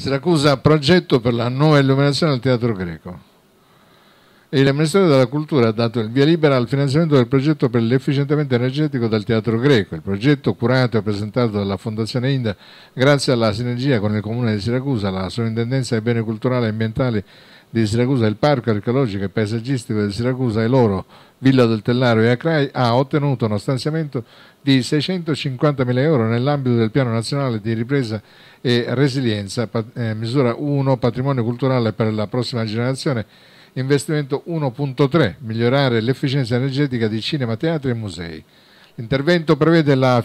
Siracusa progetto per la nuova illuminazione del teatro greco. il Ministero della Cultura ha dato il via libera al finanziamento del progetto per l'efficientamento energetico del teatro greco. Il progetto, curato e presentato dalla Fondazione Inda, grazie alla sinergia con il Comune di Siracusa, la Sovrintendenza ai beni culturali e ambientali di Siracusa, il Parco archeologico e paesaggistico di Siracusa e loro, Villa del Tellaro e Acrai, ha ottenuto uno stanziamento di 650 mila euro nell'ambito del Piano Nazionale di Ripresa e Resilienza, eh, misura 1, Patrimonio Culturale per la prossima generazione, investimento 1.3, migliorare l'efficienza energetica di cinema, teatri e musei. L'intervento prevede la,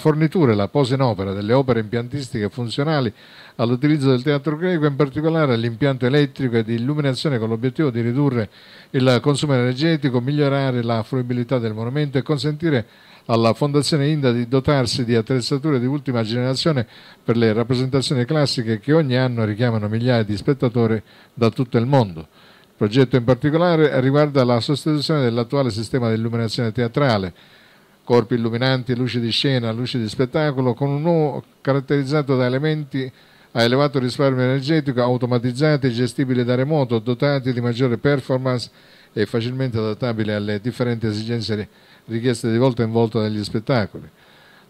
fornitura e la posa in opera delle opere impiantistiche funzionali all'utilizzo del teatro greco, in particolare all'impianto elettrico e di illuminazione con l'obiettivo di ridurre il consumo energetico, migliorare la fruibilità del monumento e consentire alla Fondazione Inda di dotarsi di attrezzature di ultima generazione per le rappresentazioni classiche che ogni anno richiamano migliaia di spettatori da tutto il mondo. Il progetto in particolare riguarda la sostituzione dell'attuale sistema di illuminazione teatrale, corpi illuminanti, luci di scena, luci di spettacolo, con un uomo caratterizzato da elementi a elevato risparmio energetico, automatizzati e gestibili da remoto, dotati di maggiore performance e facilmente adattabili alle differenti esigenze richieste di volta in volta dagli spettacoli.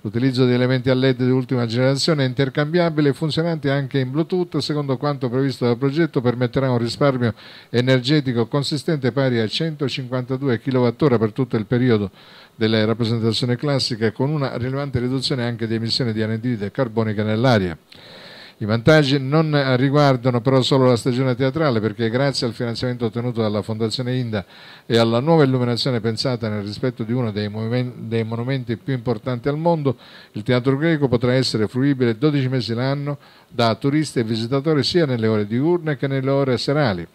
L'utilizzo di elementi a LED di ultima generazione è intercambiabile e funzionante anche in Bluetooth, secondo quanto previsto dal progetto permetterà un risparmio energetico consistente pari a 152 kWh per tutto il periodo della rappresentazione classica con una rilevante riduzione anche di emissioni di anidride carbonica nell'aria. I vantaggi non riguardano però solo la stagione teatrale perché grazie al finanziamento ottenuto dalla Fondazione Inda e alla nuova illuminazione pensata nel rispetto di uno dei, dei monumenti più importanti al mondo, il Teatro Greco potrà essere fruibile 12 mesi l'anno da turisti e visitatori sia nelle ore diurne che nelle ore serali.